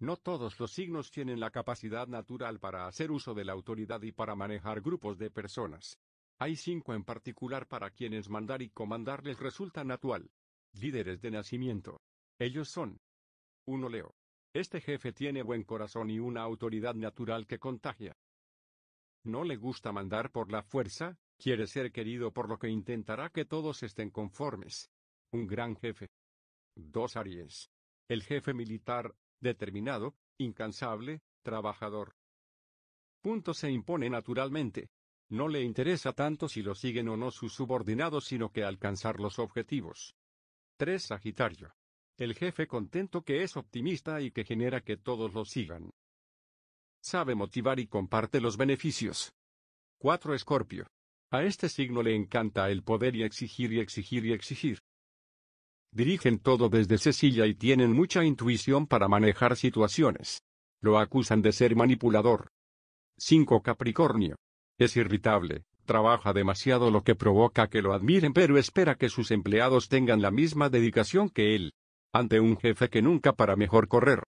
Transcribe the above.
No todos los signos tienen la capacidad natural para hacer uso de la autoridad y para manejar grupos de personas. Hay cinco en particular para quienes mandar y comandar les resulta natural. Líderes de nacimiento. Ellos son. 1. Leo. Este jefe tiene buen corazón y una autoridad natural que contagia. No le gusta mandar por la fuerza, quiere ser querido por lo que intentará que todos estén conformes. Un gran jefe. Dos Aries. El jefe militar, determinado, incansable, trabajador. Punto se impone naturalmente. No le interesa tanto si lo siguen o no sus subordinados, sino que alcanzar los objetivos. 3. Sagitario. El jefe contento que es optimista y que genera que todos lo sigan. Sabe motivar y comparte los beneficios. 4. Escorpio. A este signo le encanta el poder y exigir y exigir y exigir dirigen todo desde Cecilia y tienen mucha intuición para manejar situaciones. Lo acusan de ser manipulador. 5. Capricornio. Es irritable, trabaja demasiado lo que provoca que lo admiren pero espera que sus empleados tengan la misma dedicación que él. Ante un jefe que nunca para mejor correr,